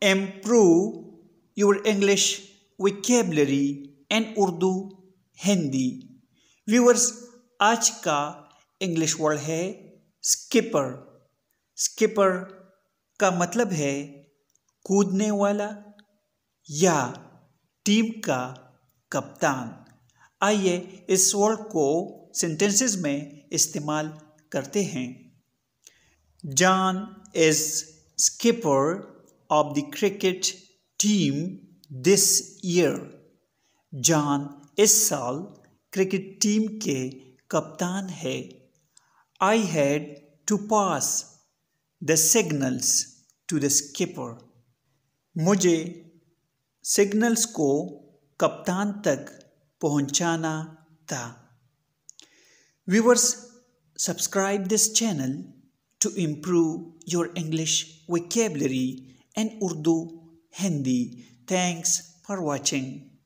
improve your English vocabulary and Urdu Hindi viewers आज का English word है skipper. Skipper का मतलब है कूदने वाला या टीम का कप्तान आइए इस वर्ड को सेंटेंसेस में इस्तेमाल करते हैं John is skipper of the cricket team this year. John इस साल क्रिकेट टीम के कप्तान है I had to pass the signals to the skipper मुझे सिग्नल्स को कप्तान तक पहुंचाना था viewers subscribe this channel to improve your English vocabulary and Urdu, Hindi. Thanks for watching.